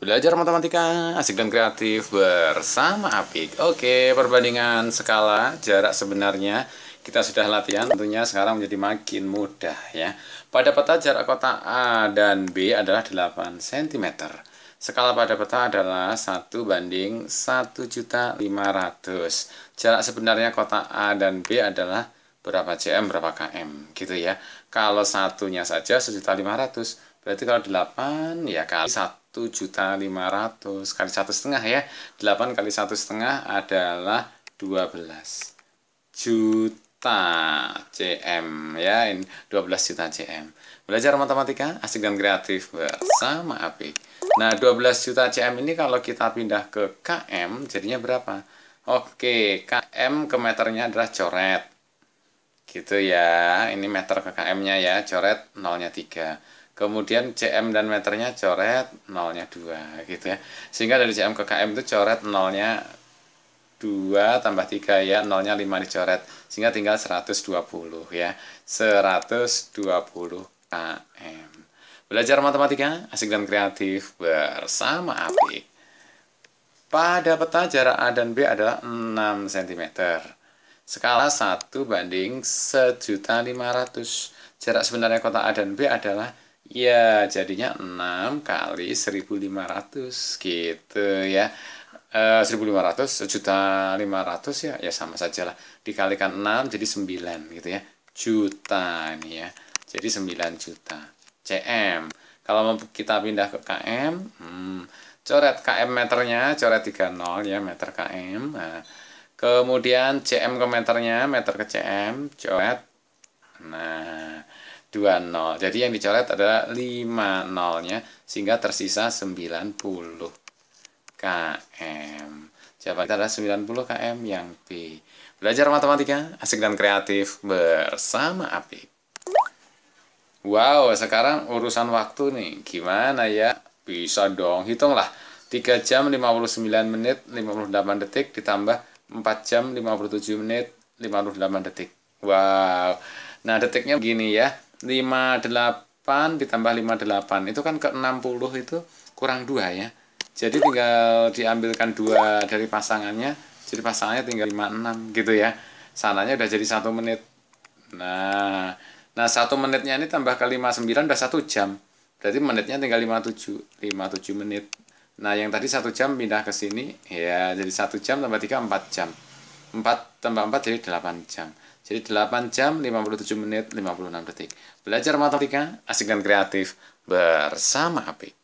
Belajar matematika asik dan kreatif bersama Apik. Oke, perbandingan skala jarak sebenarnya kita sudah latihan tentunya sekarang menjadi makin mudah ya. Pada peta jarak kota A dan B adalah 8 cm. Skala pada peta adalah 1 banding 1.500. Jarak sebenarnya kota A dan B adalah berapa cm, berapa km gitu ya. Kalau satunya saja 1.500, berarti kalau 8 ya kali 1 juta ratus kali satu setengah ya 8 kali satu setengah adalah 12 juta cm ya ini 12 juta cm belajar matematika asik dan kreatif bersama Api nah 12 juta cm ini kalau kita pindah ke km jadinya berapa oke km ke meternya adalah coret gitu ya ini meter ke km nya ya coret nolnya tiga kemudian CM dan meternya coret nolnya dua gitu ya sehingga dari CM ke KM itu coret nolnya dua tambah tiga ya nolnya lima dicoret sehingga tinggal 120 ya 120 KM belajar matematika asik dan kreatif bersama api pada peta jarak A dan B adalah 6 cm skala 1 banding 1.500 jarak sebenarnya kota A dan B adalah Ya, jadinya 6 kali 1500 gitu ya. E, 1500 juta 500 ya, ya sama saja lah. Dikalikan 6 jadi 9 gitu ya. Juta nih ya. Jadi 9 juta. CM. Kalau mau kita pindah ke KM, hmm, coret KM meternya, coret 30 ya, meter KM. Nah, kemudian CM ke meternya, meter ke CM, coret 20. Jadi yang dicoret adalah 5 nolnya sehingga tersisa 90 km. Jawaban kita adalah 90 km yang B. Belajar matematika asik dan kreatif bersama api. Wow, sekarang urusan waktu nih. Gimana ya? Bisa dong, hitunglah. 3 jam 59 menit 58 detik ditambah 4 jam 57 menit 58 detik. Wow. Nah, detiknya begini ya. 58 ditambah 58 itu kan ke 60 itu kurang 2 ya jadi tinggal diambilkan 2 dari pasangannya jadi pasangannya tinggal 56 gitu ya sananya udah jadi 1 menit nah nah 1 menitnya ini tambah ke 59 udah 1 jam berarti menitnya tinggal 57 57 menit nah yang tadi 1 jam pindah ke sini ya jadi 1 jam tambah 3 4 jam 4 tambah 4 jadi 8 jam jadi 8 jam 57 menit 56 detik. Belajar matematika asik dan kreatif bersama Apik.